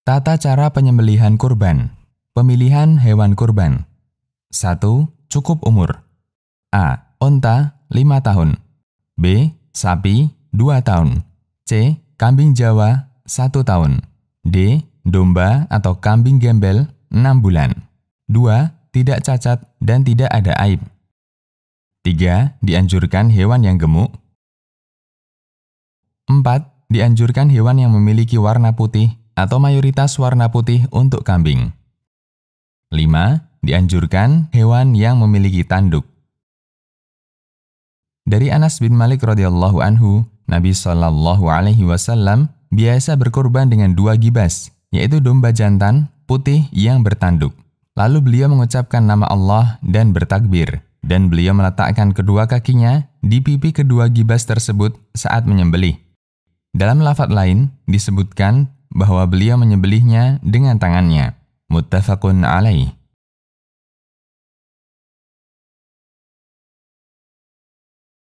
Tata cara penyembelihan kurban. Pemilihan hewan kurban. 1. Cukup umur. A. Onta 5 tahun. B. Sapi 2 tahun. C. Kambing Jawa 1 tahun. D. Domba atau kambing gembel 6 bulan. 2. Tidak cacat dan tidak ada aib. 3. Dianjurkan hewan yang gemuk. 4. Dianjurkan hewan yang memiliki warna putih atau mayoritas warna putih untuk kambing. 5. Dianjurkan hewan yang memiliki tanduk. Dari Anas bin Malik radhiyallahu anhu, Nabi Shallallahu alaihi wasallam biasa berkurban dengan dua gibas, yaitu domba jantan putih yang bertanduk. Lalu beliau mengucapkan nama Allah dan bertakbir, dan beliau meletakkan kedua kakinya di pipi kedua gibas tersebut saat menyembelih. Dalam lafat lain disebutkan bahwa beliau menyebelihnya dengan tangannya. Muttafaqun alaih.